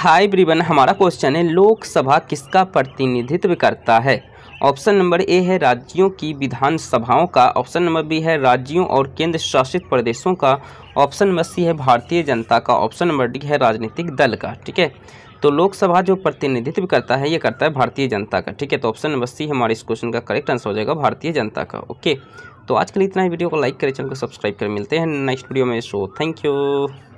high ब्रिवन हमारा question है लोकसभा किसका प्रतिनिधित्व करता है ऑप्शन नंबर ए है राज्यों की विधानसभाओं का ऑप्शन नंबर बी है राज्यों और केंद्र शासित प्रदेशों का ऑप्शन नंबर सी है भारतीय जनता का ऑप्शन नंबर डी है राजनीतिक दल का ठीक है तो लोकसभा जो प्रतिनिधित्व करता है ये करता है भारतीय जनता का ठीक है तो ऑप्शन नंबर सी हमारे इस क्वेश्चन का करेक्ट आंसर हो जाएगा भारतीय जनता का ओके तो आज के लिए इतना ही वीडियो को लाइक करें चैनल को सब्सक्राइब करें मिलते हैं नेक्स्ट वीडियो में शो थैंक यू